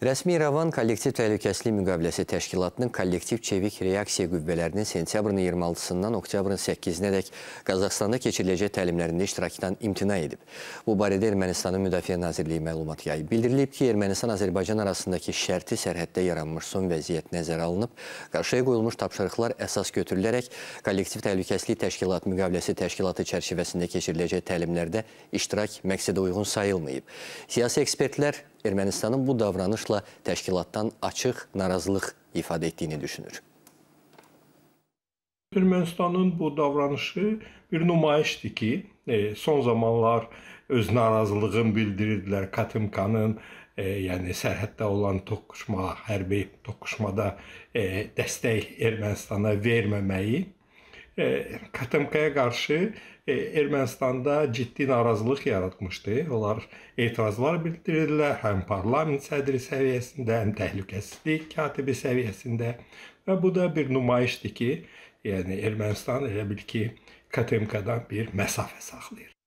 Rəsmi İrəvan Kollektiv Təhlükəsli Müqaviləsi Təşkilatının kollektiv çevik reaksiya qüvvələrinin sentyabrın 26-sından oktyabrın 8-nədək Qazaxstanda keçiriləcək təlimlərində iştirakdan imtina edib. Bu barədə Ermənistanın Müdafiə Nazirliyi məlumat yayıb. Bildirilib ki, Ermənistan-Azərbaycan arasındakı şərti sərhəddə yaranmış son vəziyyət nəzərə alınıb, qarşıya qoyulmuş tapşırıqlar əsas götürülərək Kollektiv Təhlükəsli Təşkilat Müqaviləsi Təşkilatı çərçivəsində keçiriləcək təlimlərdə iştirak məqsədə uyğun sayılmayıb. Siyasi ekspertlər Ermənistanın bu davranışla təşkilatdan açıq narazılıq ifadə etdiyini düşünür. Ermənistanın bu davranışı bir nümayişdir ki, e, son zamanlar öz narazılığını bildirirdilər Katımkanın e, yəni sərhəddə olan toqquşma, hərbi toqquşmada e, dəstək Ermənistana verməməyi E, KMK-ya qarşı e, Ermənistanda ciddi narazılıq yaratmışdı. Onlar etirazlar bildirirlər həm parlament sədri səviyyəsində, həm təhlükəsizlik katibi səviyyəsində və bu da bir nümayişdir ki, yəni Ermənistan elə bil ki, KMK-dan bir məsafə saxlayır.